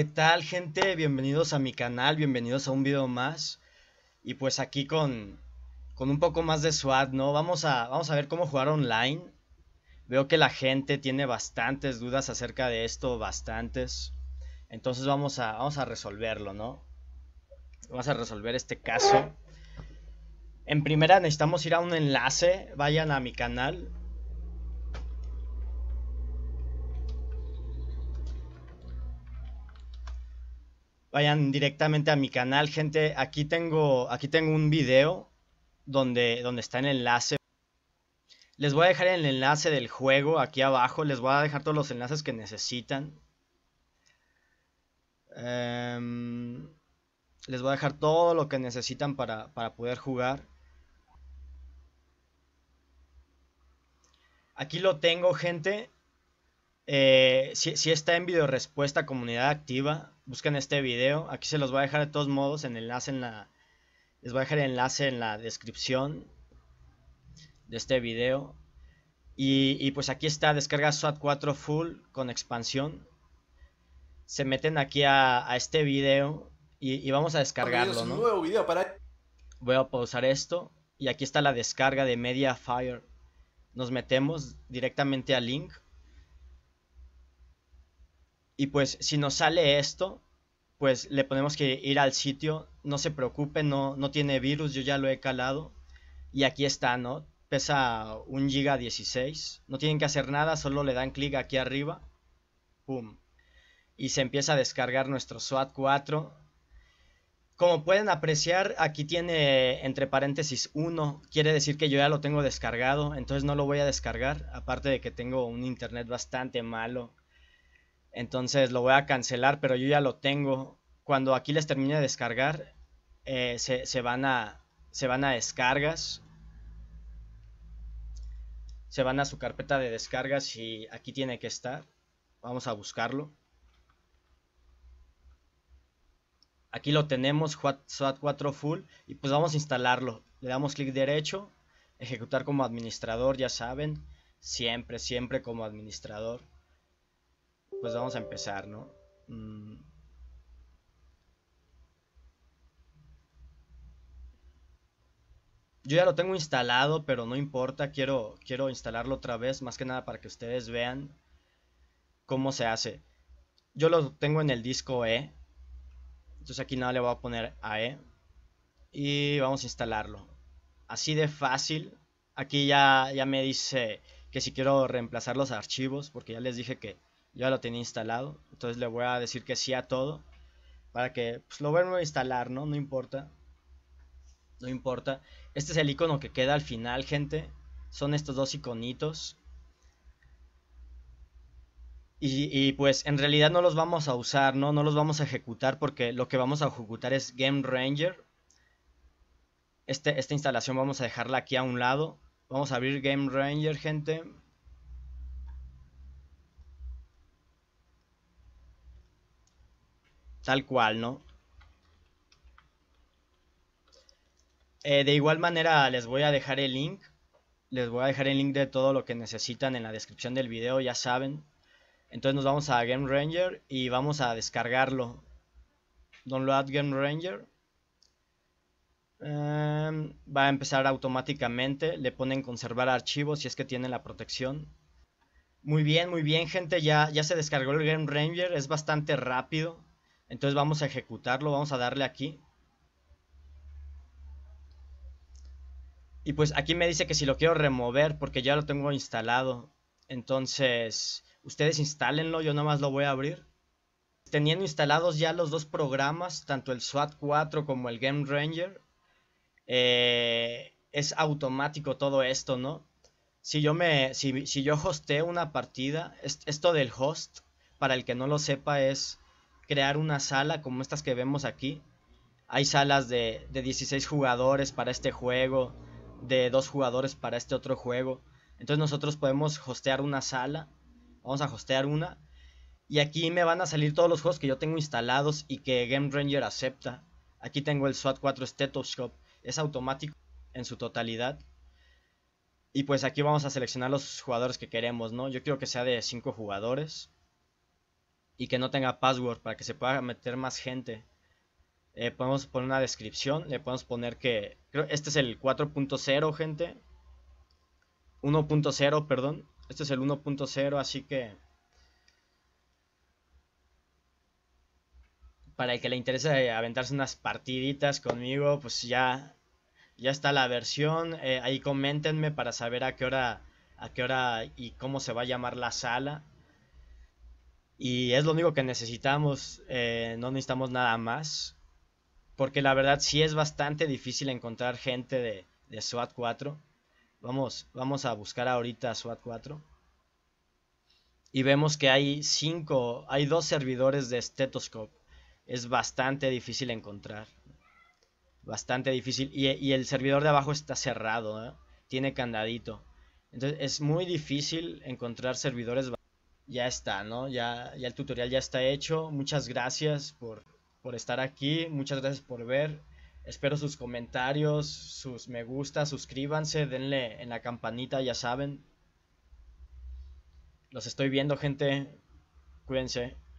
¿Qué tal gente? Bienvenidos a mi canal, bienvenidos a un video más. Y pues aquí con, con un poco más de SWAT, ¿no? Vamos a, vamos a ver cómo jugar online. Veo que la gente tiene bastantes dudas acerca de esto, bastantes. Entonces vamos a, vamos a resolverlo, ¿no? Vamos a resolver este caso. En primera necesitamos ir a un enlace, vayan a mi canal, vayan directamente a mi canal. Gente, aquí tengo, aquí tengo un video donde, donde está el enlace. Les voy a dejar el enlace del juego aquí abajo. Les voy a dejar todos los enlaces que necesitan. Em, les voy a dejar todo lo que necesitan para, para poder jugar. Aquí lo tengo, gente. Eh, si, está en video respuesta comunidad activa, busquen este video. Aquí se los voy a dejar de todos modos en enlace la. Les voy a dejar el enlace en la descripción de este video. Y, pues aquí está, descarga SWAT 4 full con expansión. Se meten aquí a, este video y, vamos a descargarlo, Nuevo para... Voy a pausar esto y aquí está la descarga de Mediafire. Nos metemos directamente al link. Y pues si nos sale esto, pues le ponemos que ir al sitio, no se preocupe, no, no tiene virus, yo ya lo he calado. Y aquí está, ¿no? Pesa 1 giga 16. No tienen que hacer nada, solo le dan clic aquí arriba. ¡Pum! Y se empieza a descargar nuestro SWAT 4. Como pueden apreciar, aquí tiene entre paréntesis 1. Quiere decir que yo ya lo tengo descargado, entonces no lo voy a descargar. Aparte de que tengo un internet bastante malo entonces lo voy a cancelar, pero yo ya lo tengo. Cuando aquí les termine de descargar, eh, van se van a descargas. Se van a su carpeta de descargas y aquí tiene que estar. Vamos a buscarlo. Aquí lo tenemos, SWAT 4 Full, y pues vamos a instalarlo. Le damos clic derecho, ejecutar como administrador, ya saben, siempre, siempre como administrador pues vamos a empezar, ¿no? Mm. Yo ya lo tengo instalado, pero no importa, quiero, quiero instalarlo otra vez, más que nada para que ustedes vean cómo se hace. Yo lo tengo en el disco E, entonces aquí nada le voy a poner a E y vamos a instalarlo. Así de fácil, aquí ya, ya me dice que si quiero reemplazar los archivos, porque ya les dije que ya lo tenía instalado, entonces le voy a decir que sí a todo, para que pues, lo vuelva a instalar, ¿no? No importa, no importa. Este es el icono que queda al final, gente, son estos dos iconitos. Y, pues en realidad no los vamos a usar, ¿no? No los vamos a ejecutar porque lo que vamos a ejecutar es Game Ranger. Este, esta instalación vamos a dejarla aquí a un lado. Vamos a abrir Game Ranger, gente. Tal cual, ¿no? Eh, de igual manera les voy a dejar el link. Les voy a dejar el link de todo lo que necesitan en la descripción del video, ya saben. Entonces nos vamos a Game Ranger y vamos a descargarlo. Download Game Ranger. Em, va a empezar automáticamente. Le ponen conservar archivos si es que tienen la protección. Muy bien, muy bien gente. Ya, ya se descargó el Game Ranger. Es bastante rápido. Entonces vamos a ejecutarlo, vamos a darle aquí. Y pues aquí me dice que si lo quiero remover porque ya lo tengo instalado. Entonces, ustedes instálenlo, yo nomás lo voy a abrir. Teniendo instalados ya los dos programas, tanto el SWAT 4 como el Game Ranger, eh, es automático todo esto, ¿no? Si yo, me, si, yo hosteo una partida, esto del host, para el que no lo sepa, es crear una sala como estas que vemos aquí. Hay salas de, 16 jugadores para este juego, de 2 jugadores para este otro juego. Entonces nosotros podemos hostear una sala. Vamos a hostear una. Y aquí me van a salir todos los juegos que yo tengo instalados y que Game Ranger acepta. Aquí tengo el SWAT 4 Stethoscope. Es automático en su totalidad. Y pues aquí vamos a seleccionar los jugadores que queremos, ¿no? Yo quiero que sea de 5 jugadores y que no tenga password para que se pueda meter más gente. Eh, podemos poner una descripción, le podemos poner que creo, este es el 4.0, gente. 1.0, perdón. Este es el 1.0, así que para el que le interese aventarse unas partiditas conmigo, pues ya ya está la versión. Eh, ahí coméntenme para saber a qué hora a qué hora y cómo se va a llamar la sala. Y es lo único que necesitamos, eh, no necesitamos nada más. Porque la verdad sí es bastante difícil encontrar gente de, SWAT 4. Vamos, vamos a buscar ahorita SWAT 4. Y vemos que hay cinco, hay dos servidores de Stethoscope. Es bastante difícil encontrar. Bastante difícil. Y, el servidor de abajo está cerrado, ¿eh? tiene candadito. Entonces es muy difícil encontrar servidores ya está, ¿no? Ya, ya el tutorial ya está hecho. Muchas gracias por, por estar aquí, muchas gracias por ver. Espero sus comentarios, sus me gusta, suscríbanse, denle en la campanita, ya saben. Los estoy viendo, gente. Cuídense.